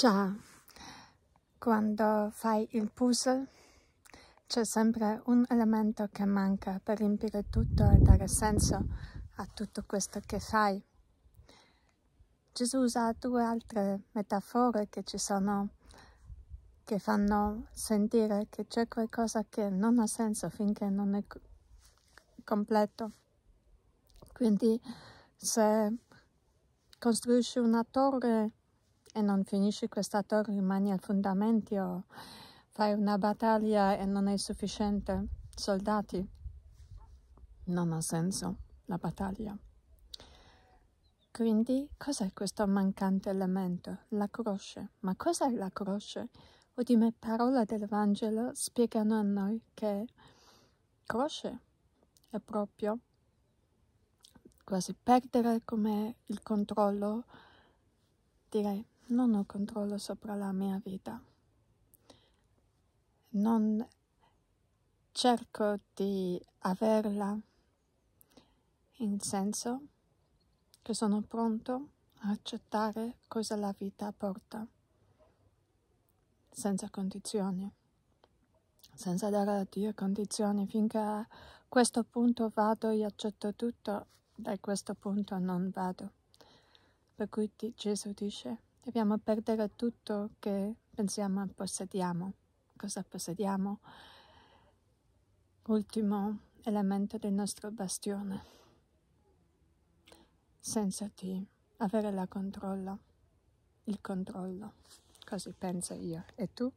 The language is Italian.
Già, quando fai il puzzle c'è sempre un elemento che manca per riempire tutto e dare senso a tutto questo che fai. Gesù usa due altre metafore che ci sono che fanno sentire che c'è qualcosa che non ha senso finché non è completo. Quindi se costruisci una torre e non finisci questa torre rimani al fondamento o fai una battaglia e non è sufficiente soldati non ha senso la battaglia quindi cos'è questo mancante elemento la croce ma cos'è la croce ultime parole dell'Evangelo spiegano a noi che croce è proprio quasi perdere come il controllo direi non ho controllo sopra la mia vita. Non cerco di averla in senso che sono pronto a accettare cosa la vita porta, senza condizioni, senza dare a Dio condizioni, finché a questo punto vado e accetto tutto, da questo punto non vado. Per cui Gesù dice, Dobbiamo perdere tutto che pensiamo possediamo. Cosa possediamo? Ultimo elemento del nostro bastione. Senza di avere la controllo, il controllo. Così penso io. E tu?